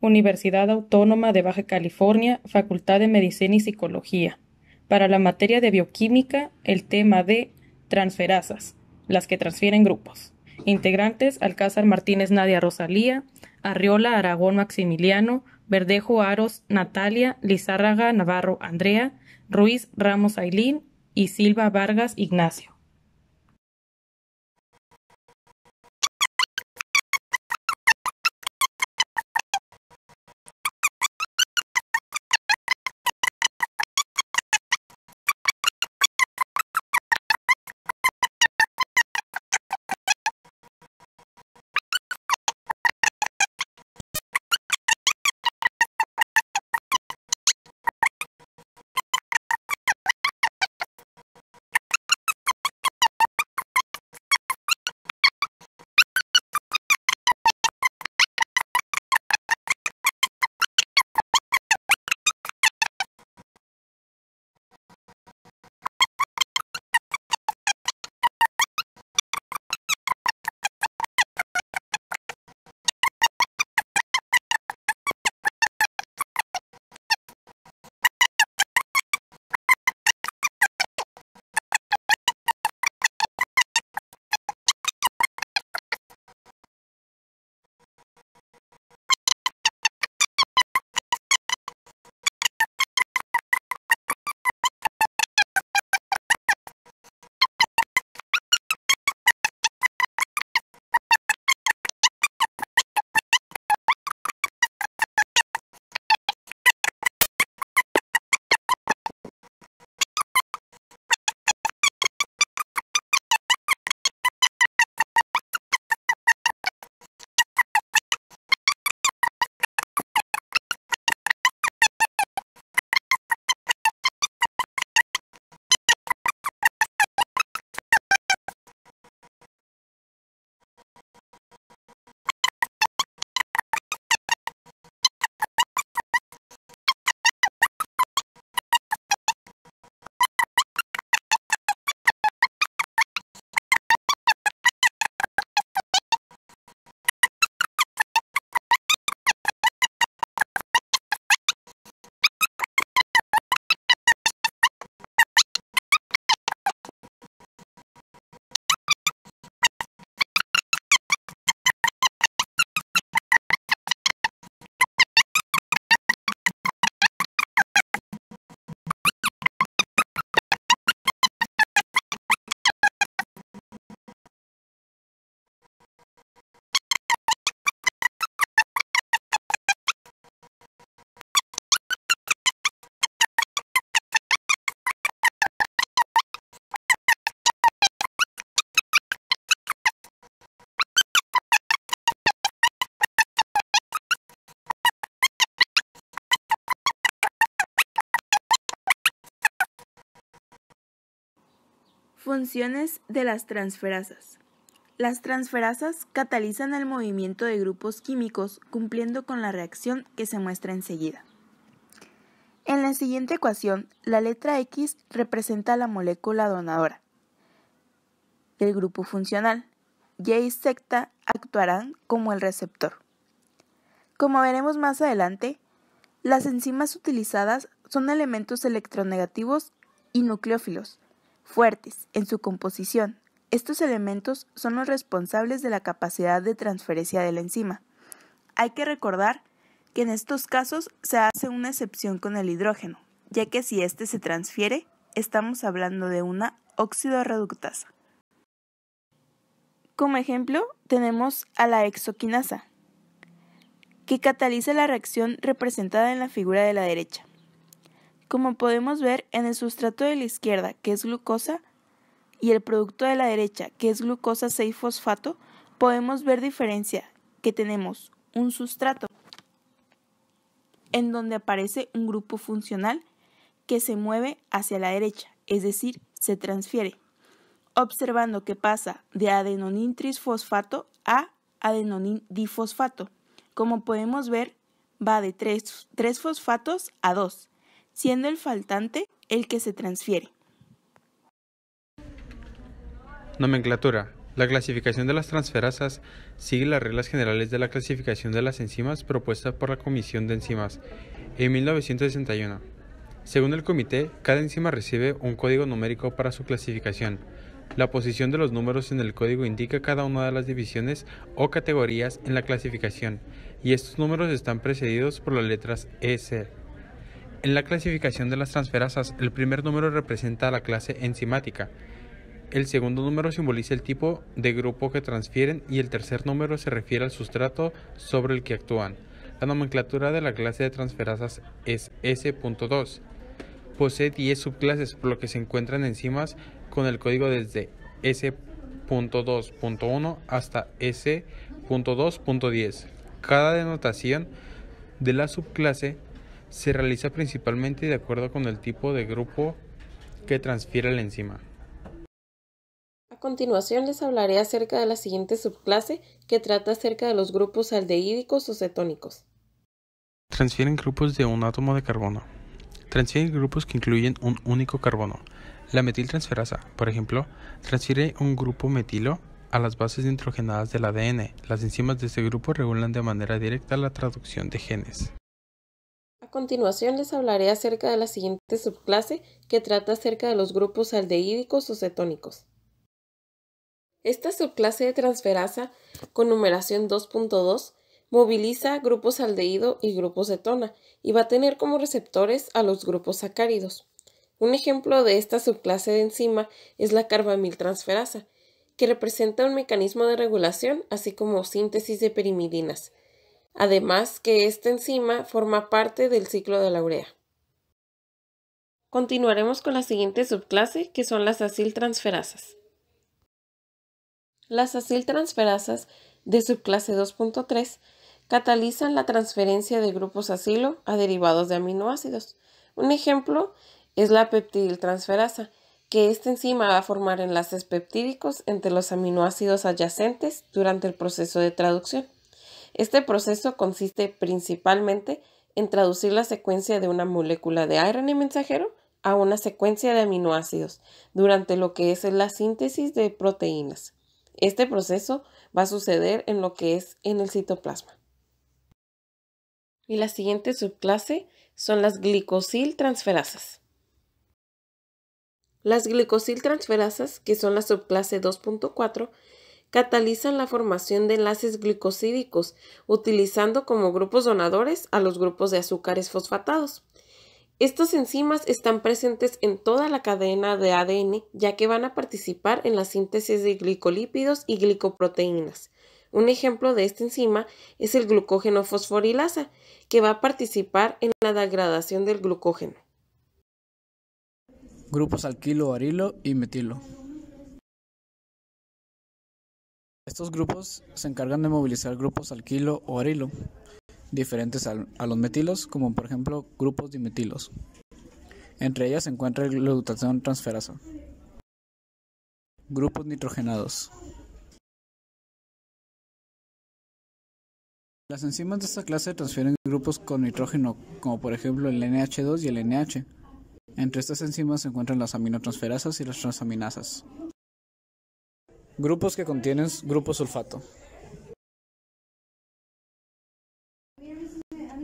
Universidad Autónoma de Baja California, Facultad de Medicina y Psicología. Para la materia de bioquímica, el tema de transferasas, las que transfieren grupos. Integrantes Alcázar Martínez Nadia Rosalía, Arriola Aragón Maximiliano, Verdejo Aros Natalia, Lizárraga Navarro Andrea, Ruiz Ramos Ailín y Silva Vargas Ignacio. Funciones de las transferasas. Las transferasas catalizan el movimiento de grupos químicos cumpliendo con la reacción que se muestra enseguida. En la siguiente ecuación, la letra X representa la molécula donadora El grupo funcional. Y y secta actuarán como el receptor. Como veremos más adelante, las enzimas utilizadas son elementos electronegativos y nucleófilos, fuertes en su composición. Estos elementos son los responsables de la capacidad de transferencia de la enzima. Hay que recordar que en estos casos se hace una excepción con el hidrógeno, ya que si éste se transfiere, estamos hablando de una óxido reductasa. Como ejemplo, tenemos a la exoquinasa, que cataliza la reacción representada en la figura de la derecha como podemos ver en el sustrato de la izquierda, que es glucosa, y el producto de la derecha, que es glucosa 6-fosfato, podemos ver diferencia, que tenemos un sustrato en donde aparece un grupo funcional que se mueve hacia la derecha, es decir, se transfiere, observando que pasa de adenonin 3-fosfato a adenonin difosfato. Como podemos ver, va de tres fosfatos a 2 siendo el faltante el que se transfiere. Nomenclatura. La clasificación de las transferasas sigue las reglas generales de la clasificación de las enzimas propuestas por la Comisión de Enzimas en 1961. Según el comité, cada enzima recibe un código numérico para su clasificación. La posición de los números en el código indica cada una de las divisiones o categorías en la clasificación, y estos números están precedidos por las letras S. E, en la clasificación de las transferasas, el primer número representa la clase enzimática, el segundo número simboliza el tipo de grupo que transfieren y el tercer número se refiere al sustrato sobre el que actúan. La nomenclatura de la clase de transferasas es S.2. Posee 10 subclases por lo que se encuentran enzimas con el código desde S.2.1 hasta S.2.10. Cada denotación de la subclase se realiza principalmente de acuerdo con el tipo de grupo que transfiere la enzima. A continuación les hablaré acerca de la siguiente subclase que trata acerca de los grupos aldehídicos o cetónicos. Transfieren grupos de un átomo de carbono. Transfieren grupos que incluyen un único carbono. La metiltransferasa, por ejemplo, transfiere un grupo metilo a las bases nitrogenadas del ADN. Las enzimas de este grupo regulan de manera directa la traducción de genes. A continuación les hablaré acerca de la siguiente subclase que trata acerca de los grupos aldehídicos o cetónicos. Esta subclase de transferasa con numeración 2.2 moviliza grupos aldehído y grupos cetona y va a tener como receptores a los grupos sacáridos. Un ejemplo de esta subclase de enzima es la carbamiltransferasa, que representa un mecanismo de regulación así como síntesis de pirimidinas además que esta enzima forma parte del ciclo de la urea. Continuaremos con la siguiente subclase, que son las aciltransferasas. Las aciltransferasas de subclase 2.3 catalizan la transferencia de grupos acilo a derivados de aminoácidos. Un ejemplo es la peptidiltransferasa, que esta enzima va a formar enlaces peptídicos entre los aminoácidos adyacentes durante el proceso de traducción. Este proceso consiste principalmente en traducir la secuencia de una molécula de ARN mensajero a una secuencia de aminoácidos durante lo que es la síntesis de proteínas. Este proceso va a suceder en lo que es en el citoplasma. Y la siguiente subclase son las glicosiltransferasas. Las glicosiltransferasas, que son la subclase 2.4, catalizan la formación de enlaces glicosídicos, utilizando como grupos donadores a los grupos de azúcares fosfatados. Estas enzimas están presentes en toda la cadena de ADN, ya que van a participar en la síntesis de glicolípidos y glicoproteínas. Un ejemplo de esta enzima es el glucógeno fosforilasa, que va a participar en la degradación del glucógeno. Grupos alquilo, arilo y metilo. Estos grupos se encargan de movilizar grupos alquilo o arilo, diferentes a los metilos, como por ejemplo grupos dimetilos. Entre ellas se encuentra la glutatión transferasa. Grupos nitrogenados. Las enzimas de esta clase transfieren grupos con nitrógeno, como por ejemplo el NH2 y el NH. Entre estas enzimas se encuentran las aminotransferasas y las transaminasas. Grupos que contienen grupo sulfato.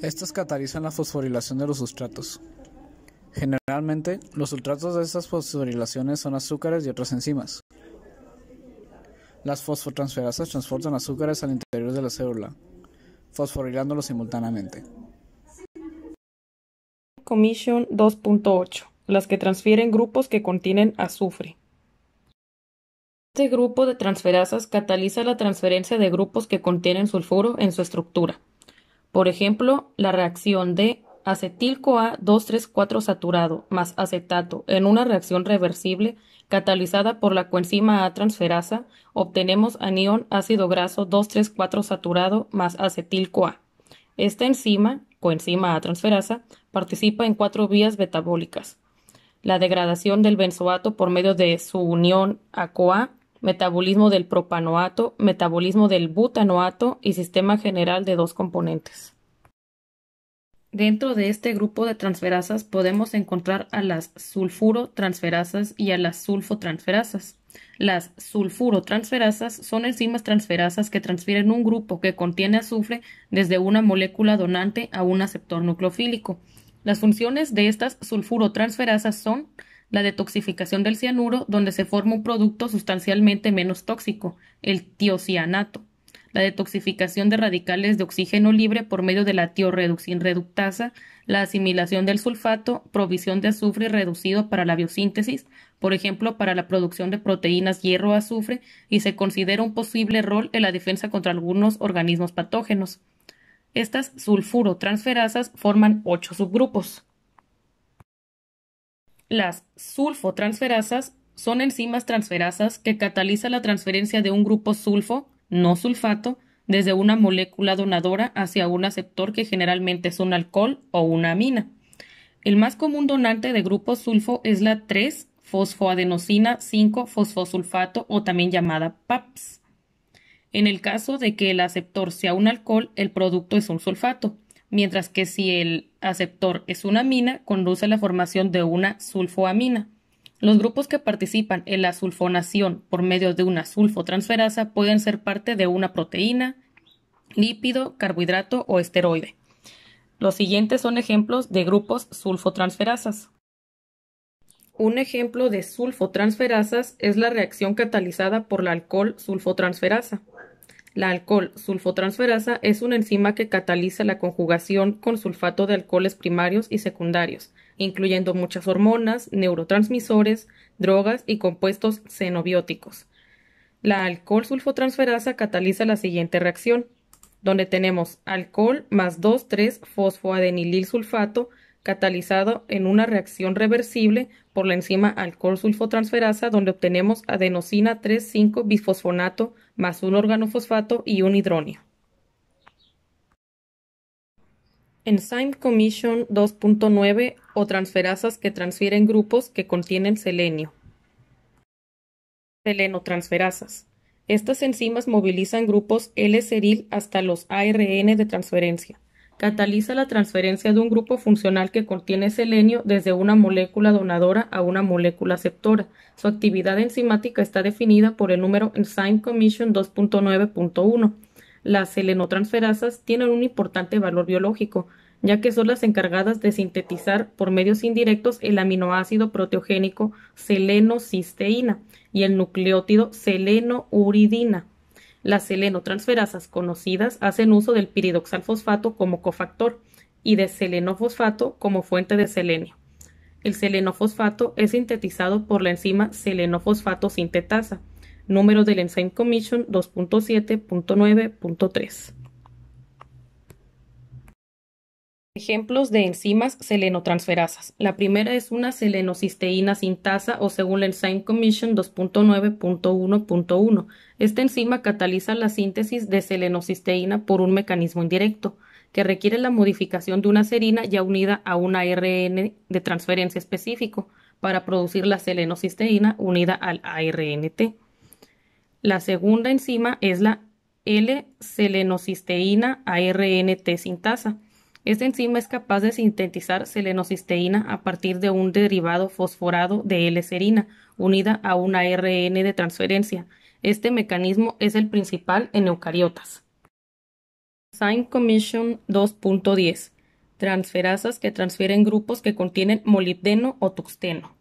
Estos catalizan la fosforilación de los sustratos. Generalmente, los sustratos de estas fosforilaciones son azúcares y otras enzimas. Las fosfotransferasas transportan azúcares al interior de la célula, fosforilándolos simultáneamente. Comisión 2.8 las que transfieren grupos que contienen azufre. Este grupo de transferasas cataliza la transferencia de grupos que contienen sulfuro en su estructura. Por ejemplo, la reacción de acetil-CoA 2,3,4 saturado más acetato en una reacción reversible catalizada por la coenzima A transferasa, obtenemos anión ácido graso 2,3,4 saturado más acetil-CoA. Esta enzima, coenzima A transferasa, participa en cuatro vías metabólicas. La degradación del benzoato por medio de su unión a CoA metabolismo del propanoato, metabolismo del butanoato y sistema general de dos componentes. Dentro de este grupo de transferasas podemos encontrar a las sulfurotransferasas y a las sulfotransferasas. Las sulfurotransferasas son enzimas transferasas que transfieren un grupo que contiene azufre desde una molécula donante a un aceptor nucleofílico. Las funciones de estas sulfurotransferasas son la detoxificación del cianuro, donde se forma un producto sustancialmente menos tóxico, el tiocianato, la detoxificación de radicales de oxígeno libre por medio de la tioreductasa, reductasa, la asimilación del sulfato, provisión de azufre reducido para la biosíntesis, por ejemplo, para la producción de proteínas hierro-azufre, y se considera un posible rol en la defensa contra algunos organismos patógenos. Estas sulfurotransferasas forman ocho subgrupos. Las sulfotransferasas son enzimas transferasas que catalizan la transferencia de un grupo sulfo, no sulfato, desde una molécula donadora hacia un aceptor que generalmente es un alcohol o una amina. El más común donante de grupo sulfo es la 3-fosfoadenosina 5-fosfosulfato o también llamada PAPS. En el caso de que el aceptor sea un alcohol, el producto es un sulfato mientras que si el aceptor es una amina, conduce a la formación de una sulfoamina. Los grupos que participan en la sulfonación por medio de una sulfotransferasa pueden ser parte de una proteína, lípido, carbohidrato o esteroide. Los siguientes son ejemplos de grupos sulfotransferasas. Un ejemplo de sulfotransferasas es la reacción catalizada por el alcohol sulfotransferasa. La alcohol sulfotransferasa es una enzima que cataliza la conjugación con sulfato de alcoholes primarios y secundarios, incluyendo muchas hormonas, neurotransmisores, drogas y compuestos xenobióticos. La alcohol sulfotransferasa cataliza la siguiente reacción, donde tenemos alcohol más 2,3-fosfoadenilil sulfato catalizado en una reacción reversible por la enzima alcohol sulfotransferasa, donde obtenemos adenosina 3,5-bifosfonato más un organofosfato y un hidronio. Enzyme Commission 2.9 o transferasas que transfieren grupos que contienen selenio. Selenotransferasas. Estas enzimas movilizan grupos l seril hasta los ARN de transferencia cataliza la transferencia de un grupo funcional que contiene selenio desde una molécula donadora a una molécula aceptora. Su actividad enzimática está definida por el número Enzyme Commission 2.9.1. Las selenotransferasas tienen un importante valor biológico, ya que son las encargadas de sintetizar por medios indirectos el aminoácido proteogénico selenocisteína y el nucleótido selenouridina las selenotransferasas conocidas hacen uso del fosfato como cofactor y de selenofosfato como fuente de selenio. El selenofosfato es sintetizado por la enzima selenofosfato sintetasa, número del Enzyme Commission 2.7.9.3. Ejemplos de enzimas selenotransferasas. La primera es una selenocisteína sintasa o según la Enzyme Commission 2.9.1.1. Esta enzima cataliza la síntesis de selenocisteína por un mecanismo indirecto, que requiere la modificación de una serina ya unida a un ARN de transferencia específico para producir la selenocisteína unida al ARNT. La segunda enzima es la L-selenocisteína ARNT sintasa esta enzima es capaz de sintetizar selenocisteína a partir de un derivado fosforado de L-serina unida a una ARN de transferencia. Este mecanismo es el principal en eucariotas. Sign Commission 2.10 Transferasas que transfieren grupos que contienen molibdeno o tuxteno.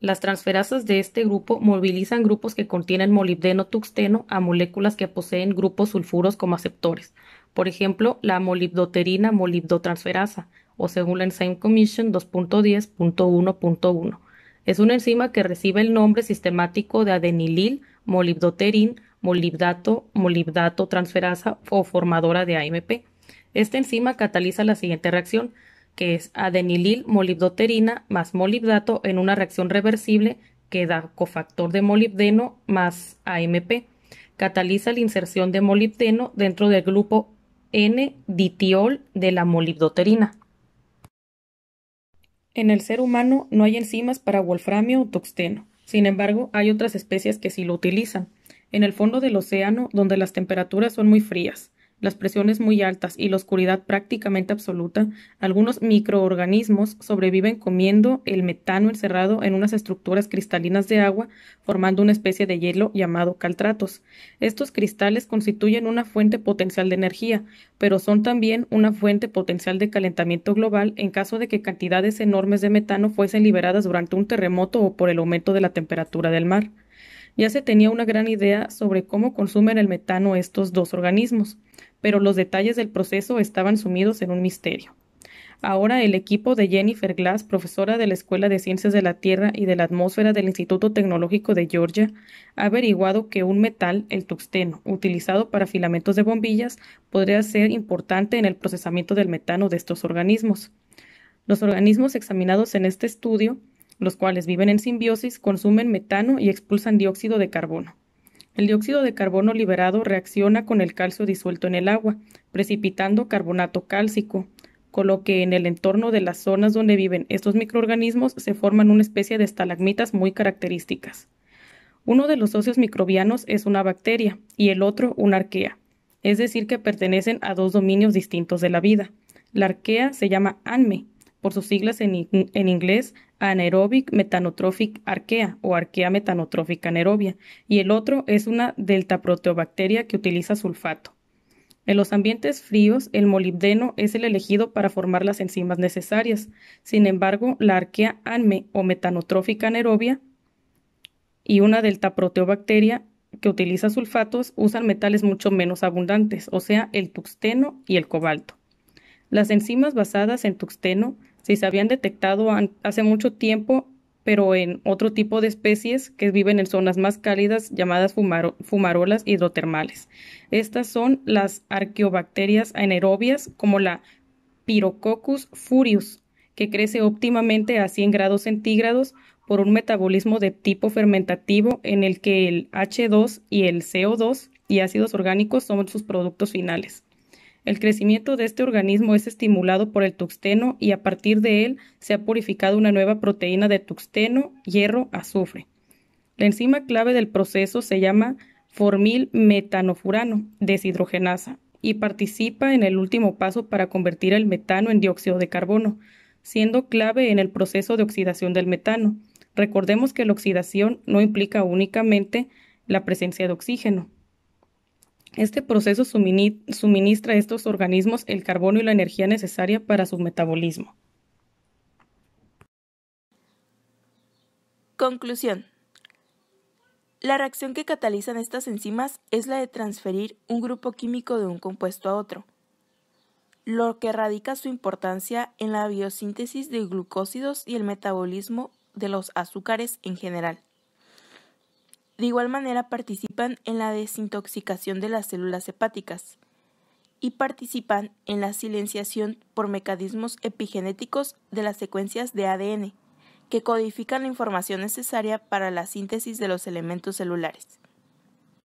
Las transferasas de este grupo movilizan grupos que contienen molibdeno tuxteno a moléculas que poseen grupos sulfuros como aceptores por ejemplo, la molibdoterina molibdotransferasa, o según la Enzyme Commission 2.10.1.1. Es una enzima que recibe el nombre sistemático de adenilil, molibdoterin, molibdato, molibdato transferasa o formadora de AMP. Esta enzima cataliza la siguiente reacción, que es adenilil molibdoterina más molibdato en una reacción reversible que da cofactor de molibdeno más AMP. Cataliza la inserción de molibdeno dentro del grupo N-ditiol de la molibdoterina. En el ser humano no hay enzimas para wolframio o Toxteno, Sin embargo, hay otras especies que sí lo utilizan. En el fondo del océano, donde las temperaturas son muy frías, las presiones muy altas y la oscuridad prácticamente absoluta, algunos microorganismos sobreviven comiendo el metano encerrado en unas estructuras cristalinas de agua, formando una especie de hielo llamado caltratos. Estos cristales constituyen una fuente potencial de energía, pero son también una fuente potencial de calentamiento global en caso de que cantidades enormes de metano fuesen liberadas durante un terremoto o por el aumento de la temperatura del mar. Ya se tenía una gran idea sobre cómo consumen el metano estos dos organismos, pero los detalles del proceso estaban sumidos en un misterio. Ahora el equipo de Jennifer Glass, profesora de la Escuela de Ciencias de la Tierra y de la Atmósfera del Instituto Tecnológico de Georgia, ha averiguado que un metal, el tuxteno, utilizado para filamentos de bombillas, podría ser importante en el procesamiento del metano de estos organismos. Los organismos examinados en este estudio los cuales viven en simbiosis, consumen metano y expulsan dióxido de carbono. El dióxido de carbono liberado reacciona con el calcio disuelto en el agua, precipitando carbonato cálcico, con lo que en el entorno de las zonas donde viven estos microorganismos se forman una especie de estalagmitas muy características. Uno de los socios microbianos es una bacteria y el otro una arquea, es decir, que pertenecen a dos dominios distintos de la vida. La arquea se llama ANME, por sus siglas en, en inglés anaerobic metanotrophic arquea o arquea metanotrófica anaerobia y el otro es una delta proteobacteria que utiliza sulfato. En los ambientes fríos, el molibdeno es el elegido para formar las enzimas necesarias. Sin embargo, la arquea ANME o metanotrófica anaerobia y una delta proteobacteria que utiliza sulfatos usan metales mucho menos abundantes, o sea, el tuxteno y el cobalto. Las enzimas basadas en tuxteno si se habían detectado hace mucho tiempo, pero en otro tipo de especies que viven en zonas más cálidas llamadas fumarolas hidrotermales. Estas son las arqueobacterias anaerobias como la Pyrococcus furius, que crece óptimamente a 100 grados centígrados por un metabolismo de tipo fermentativo en el que el H2 y el CO2 y ácidos orgánicos son sus productos finales. El crecimiento de este organismo es estimulado por el tuxteno y a partir de él se ha purificado una nueva proteína de tuxteno, hierro, azufre. La enzima clave del proceso se llama formil metanofurano deshidrogenasa y participa en el último paso para convertir el metano en dióxido de carbono, siendo clave en el proceso de oxidación del metano. Recordemos que la oxidación no implica únicamente la presencia de oxígeno, este proceso suministra a estos organismos el carbono y la energía necesaria para su metabolismo. Conclusión. La reacción que catalizan estas enzimas es la de transferir un grupo químico de un compuesto a otro, lo que radica su importancia en la biosíntesis de glucósidos y el metabolismo de los azúcares en general. De igual manera participan en la desintoxicación de las células hepáticas y participan en la silenciación por mecanismos epigenéticos de las secuencias de ADN, que codifican la información necesaria para la síntesis de los elementos celulares.